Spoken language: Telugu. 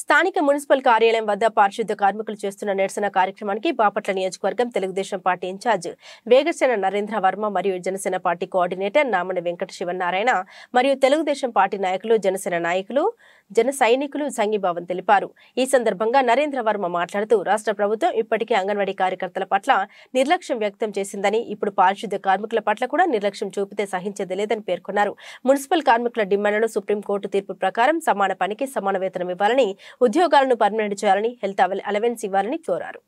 స్థానిక మున్సిపల్ కార్యాలయం వద్ద పారిశుద్ధ కార్మికులు చేస్తున్న నిరసన కార్యక్రమానికి బాపట్ల నియోజకవర్గం తెలుగుదేశం పార్టీ ఇన్ఛార్జ్ వేగసేన నరేంద్ర వర్మ మరియు జనసేన పార్టీ కోఆర్డినేటర్ నామని వెంకట శివనారాయణ మరియు తెలుగుదేశం పార్టీ నాయకులు జనసేన నాయకులు జన సైనికులు సంఘీభావం తెలిపారు ఈ సందర్భంగా నరేంద్ర వర్మ మాట్లాడుతూ రాష్ట్ర ప్రభుత్వం ఇప్పటికే అంగన్వాడీ కార్యకర్తల పట్ల నిర్లక్ష్యం వ్యక్తం చేసిందని ఇప్పుడు పారిశుద్ధ కార్మికుల పట్ల కూడా నిర్లక్ష్యం చూపితే సహించేది లేదని పేర్కొన్నారు మున్సిపల్ కార్మికుల డిమాండ్లను సుప్రీంకోర్టు తీర్పు ప్రకారం సమాన పనికి సమాన వేతనం ఇవ్వాలని ఉద్యోగాలను పర్మనెంట్ చేయాలని హెల్త్ అలవెన్స్ ఇవ్వాలని కోరారు